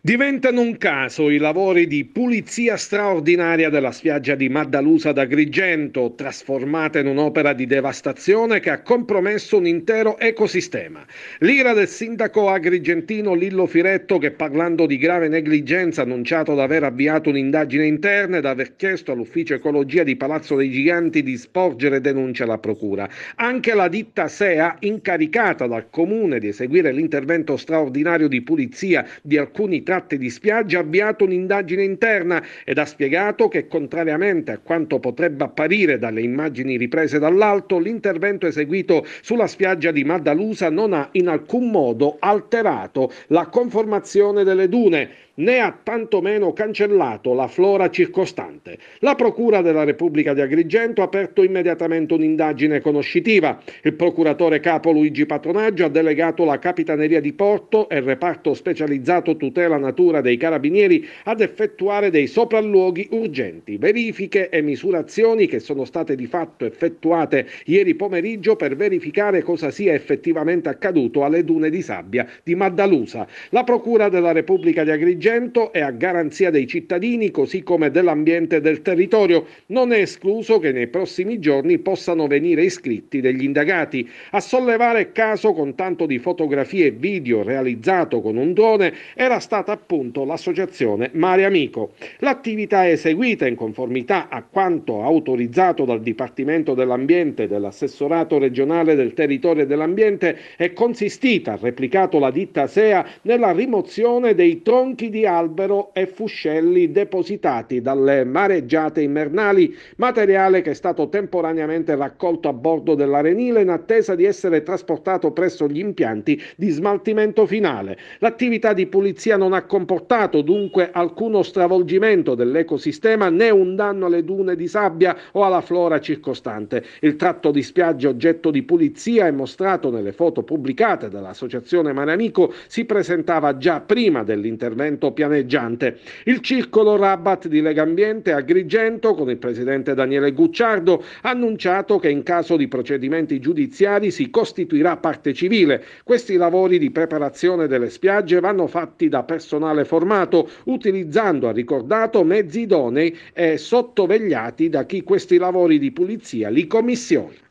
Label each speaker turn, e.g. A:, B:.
A: Diventano un caso i lavori di pulizia straordinaria della spiaggia di Maddalusa d'Agrigento, trasformata in un'opera di devastazione che ha compromesso un intero ecosistema. L'ira del sindaco agrigentino Lillo Firetto che parlando di grave negligenza ha annunciato di aver avviato un'indagine interna ed aver chiesto all'ufficio ecologia di Palazzo dei Giganti di sporgere denuncia alla procura. Anche la ditta SEA incaricata dal comune di eseguire l'intervento straordinario di pulizia di alcuni tratte di spiaggia ha avviato un'indagine interna ed ha spiegato che, contrariamente a quanto potrebbe apparire dalle immagini riprese dall'alto, l'intervento eseguito sulla spiaggia di Maddalusa non ha in alcun modo alterato la conformazione delle dune né ha tantomeno cancellato la flora circostante. La Procura della Repubblica di Agrigento ha aperto immediatamente un'indagine conoscitiva. Il procuratore capo Luigi Patronaggio ha delegato la Capitaneria di Porto e il reparto specializzato tutela natura dei carabinieri ad effettuare dei sopralluoghi urgenti, verifiche e misurazioni che sono state di fatto effettuate ieri pomeriggio per verificare cosa sia effettivamente accaduto alle dune di sabbia di Maddalusa. La Procura della Repubblica di Agrigento Agrigento è a garanzia dei cittadini così come dell'ambiente e del territorio. Non è escluso che nei prossimi giorni possano venire iscritti degli indagati. A sollevare caso con tanto di fotografie e video realizzato con un drone era stata appunto l'associazione Mare Amico. L'attività è eseguita in conformità a quanto autorizzato dal Dipartimento dell'Ambiente dell'assessorato regionale del territorio e dell'ambiente è consistita, ha replicato la ditta SEA, nella rimozione dei tronchi di di albero e fuscelli depositati dalle mareggiate invernali, materiale che è stato temporaneamente raccolto a bordo dell'Arenile in attesa di essere trasportato presso gli impianti di smaltimento finale. L'attività di pulizia non ha comportato dunque alcuno stravolgimento dell'ecosistema né un danno alle dune di sabbia o alla flora circostante. Il tratto di spiaggia oggetto di pulizia è mostrato nelle foto pubblicate dall'Associazione Mare Amico si presentava già prima dell'intervento asfalto pianeggiante. Il circolo Rabat di Legambiente a Grigento, con il presidente Daniele Gucciardo, ha annunciato che in caso di procedimenti giudiziari si costituirà parte civile. Questi lavori di preparazione delle spiagge vanno fatti da personale formato, utilizzando, ha ricordato, mezzi idonei e sottovegliati da chi questi lavori di pulizia li commissioni.